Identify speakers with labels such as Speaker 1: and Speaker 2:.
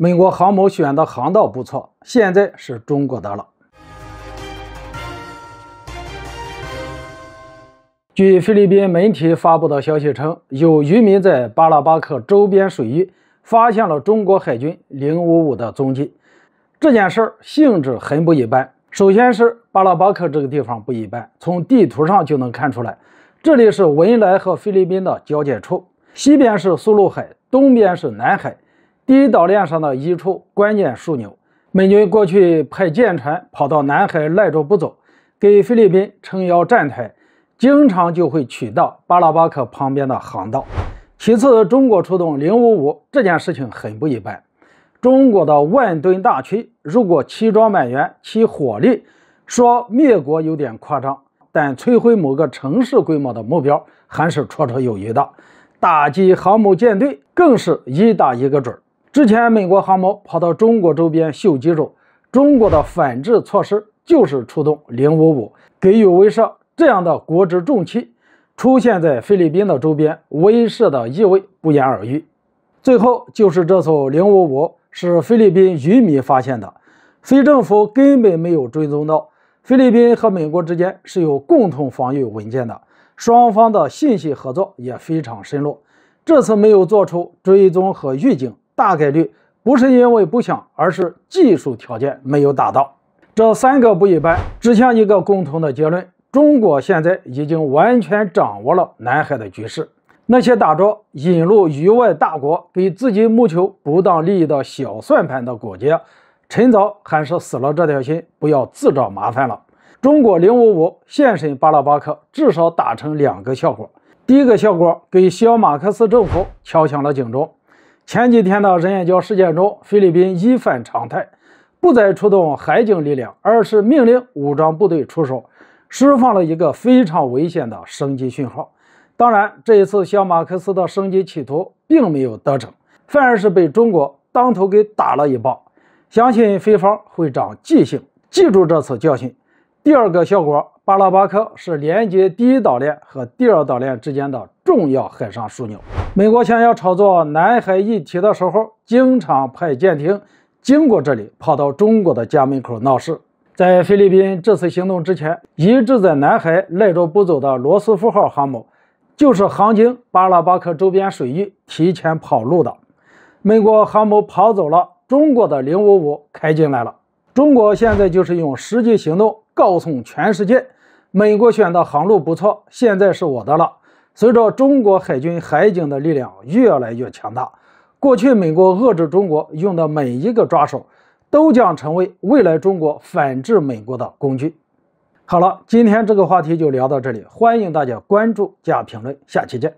Speaker 1: 美国航母选的航道不错，现在是中国的了。据菲律宾媒体发布的消息称，有渔民在巴拉巴克周边水域发现了中国海军055的踪迹。这件事儿性质很不一般。首先是巴拉巴克这个地方不一般，从地图上就能看出来，这里是文莱和菲律宾的交界处，西边是苏禄海，东边是南海。第一岛链上的一处关键枢纽，美军过去派舰船跑到南海赖着不走，给菲律宾撑腰站台，经常就会取到巴拉巴克旁边的航道。其次，中国出动零五五这件事情很不一般，中国的万吨大驱如果齐装满员、齐火力，说灭国有点夸张，但摧毁某个城市规模的目标还是绰绰有余的，打击航母舰队更是一打一个准儿。之前美国航母跑到中国周边秀肌肉，中国的反制措施就是出动零五五给予威慑，这样的国之重器出现在菲律宾的周边，威慑的意味不言而喻。最后就是这艘零五五是菲律宾渔民发现的，菲政府根本没有追踪到。菲律宾和美国之间是有共同防御文件的，双方的信息合作也非常深入，这次没有做出追踪和预警。大概率不是因为不想，而是技术条件没有达到。这三个不一般，指向一个共同的结论：中国现在已经完全掌握了南海的局势。那些打着引入域外大国给自己谋求不当利益的小算盘的国家，趁早还是死了这条心，不要自找麻烦了。中国零五五现身巴拉巴克，至少打成两个效果：第一个效果，给小马克思政府敲响了警钟。前几天的仁眼礁事件中，菲律宾一反常态，不再出动海警力量，而是命令武装部队出手，释放了一个非常危险的升级讯号。当然，这一次小马克思的升级企图并没有得逞，反而是被中国当头给打了一棒。相信菲方会长记性，记住这次教训。第二个效果，巴拉巴克是连接第一岛链和第二岛链之间的重要海上枢纽。美国想要炒作南海议题的时候，经常派舰艇经过这里，跑到中国的家门口闹事。在菲律宾这次行动之前，一直在南海赖着不走的罗斯福号航母，就是航经巴拉巴克周边水域提前跑路的。美国航母跑走了，中国的零五五开进来了。中国现在就是用实际行动。告诉全世界，美国选的航路不错，现在是我的了。随着中国海军海警的力量越来越强大，过去美国遏制中国用的每一个抓手，都将成为未来中国反制美国的工具。好了，今天这个话题就聊到这里，欢迎大家关注加评论，下期见。